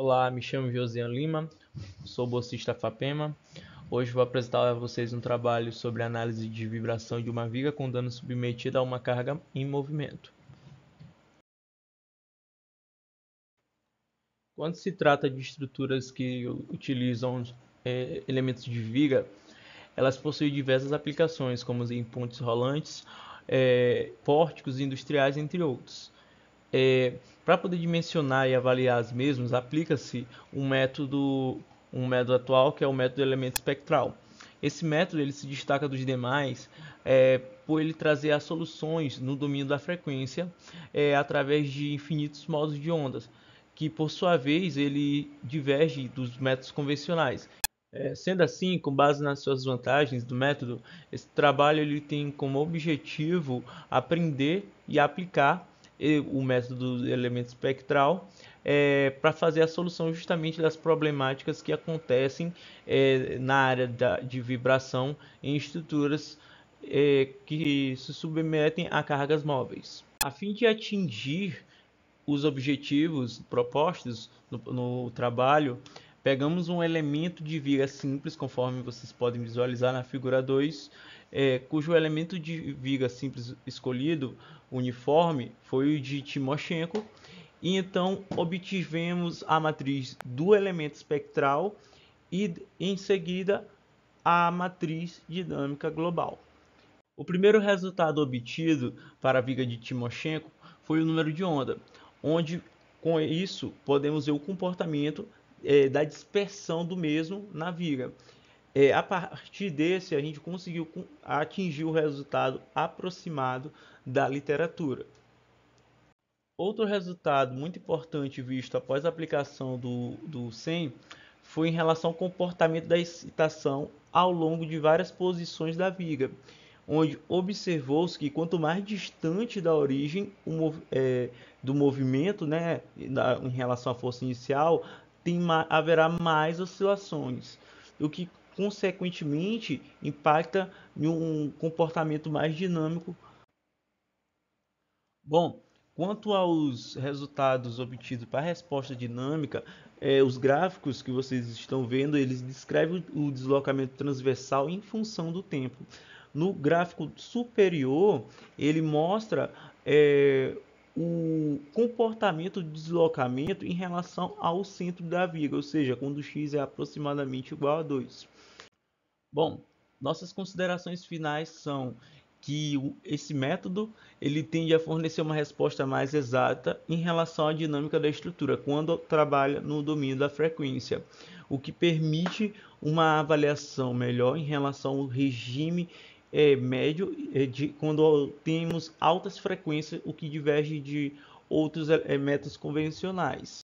Olá, me chamo José Lima, sou bolsista FAPEMA. Hoje vou apresentar a vocês um trabalho sobre análise de vibração de uma viga com dano submetida a uma carga em movimento. Quando se trata de estruturas que utilizam é, elementos de viga, elas possuem diversas aplicações, como em pontes rolantes, é, pórticos industriais, entre outros é, para poder dimensionar e avaliar as mesmas, aplica-se um método, um método atual que é o método elemento espectral. Esse método ele se destaca dos demais é, por ele trazer as soluções no domínio da frequência é, através de infinitos modos de ondas, que por sua vez ele diverge dos métodos convencionais. É, sendo assim, com base nas suas vantagens do método, esse trabalho ele tem como objetivo aprender e aplicar o método do elemento espectral é, para fazer a solução justamente das problemáticas que acontecem é, na área da, de vibração em estruturas é, que se submetem a cargas móveis. A fim de atingir os objetivos propostos no, no trabalho, Pegamos um elemento de viga simples, conforme vocês podem visualizar na figura 2, é, cujo elemento de viga simples escolhido, uniforme, foi o de Timoshenko, e então obtivemos a matriz do elemento espectral e, em seguida, a matriz dinâmica global. O primeiro resultado obtido para a viga de Timoshenko foi o número de onda, onde com isso podemos ver o comportamento é, da dispersão do mesmo na viga. É, a partir desse, a gente conseguiu atingir o resultado aproximado da literatura. Outro resultado muito importante visto após a aplicação do, do SEM foi em relação ao comportamento da excitação ao longo de várias posições da viga, onde observou-se que quanto mais distante da origem o, é, do movimento né, em relação à força inicial, tem, haverá mais oscilações, o que consequentemente impacta em um comportamento mais dinâmico. Bom, quanto aos resultados obtidos para a resposta dinâmica, é, os gráficos que vocês estão vendo, eles descrevem o deslocamento transversal em função do tempo. No gráfico superior, ele mostra é, o comportamento do deslocamento em relação ao centro da viga, ou seja, quando x é aproximadamente igual a 2. Bom, nossas considerações finais são que esse método ele tende a fornecer uma resposta mais exata em relação à dinâmica da estrutura quando trabalha no domínio da frequência, o que permite uma avaliação melhor em relação ao regime é, médio é, de, quando temos altas frequências, o que diverge de outros é, métodos convencionais.